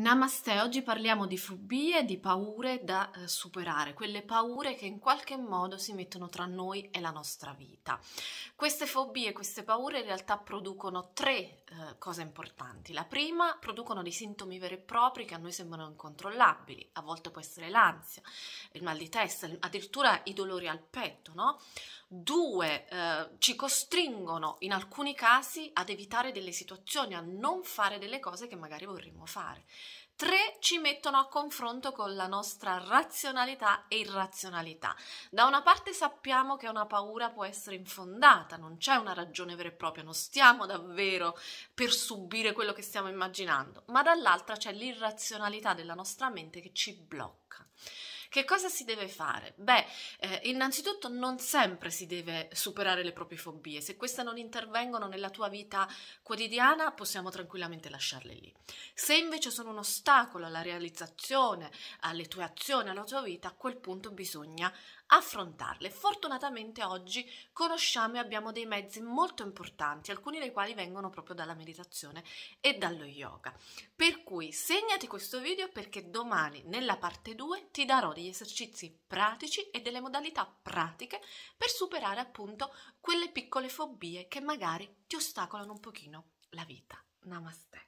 Namaste, oggi parliamo di fobie, di paure da eh, superare, quelle paure che in qualche modo si mettono tra noi e la nostra vita. Queste fobie, queste paure in realtà producono tre eh, cose importanti. La prima, producono dei sintomi veri e propri che a noi sembrano incontrollabili, a volte può essere l'ansia, il mal di testa, addirittura i dolori al petto, no? Due, eh, ci costringono in alcuni casi ad evitare delle situazioni, a non fare delle cose che magari vorremmo fare. Tre ci mettono a confronto con la nostra razionalità e irrazionalità. Da una parte sappiamo che una paura può essere infondata, non c'è una ragione vera e propria, non stiamo davvero per subire quello che stiamo immaginando, ma dall'altra c'è l'irrazionalità della nostra mente che ci blocca bocca. Che cosa si deve fare? Beh, eh, innanzitutto non sempre si deve superare le proprie fobie. Se queste non intervengono nella tua vita quotidiana, possiamo tranquillamente lasciarle lì. Se invece sono un ostacolo alla realizzazione, alle tue azioni, alla tua vita, a quel punto bisogna affrontarle. Fortunatamente oggi conosciamo e abbiamo dei mezzi molto importanti, alcuni dei quali vengono proprio dalla meditazione e dallo yoga. Per cui segnati questo video perché domani nella parte 2 2 ti darò degli esercizi pratici e delle modalità pratiche per superare appunto quelle piccole fobie che magari ti ostacolano un pochino la vita. Namaste.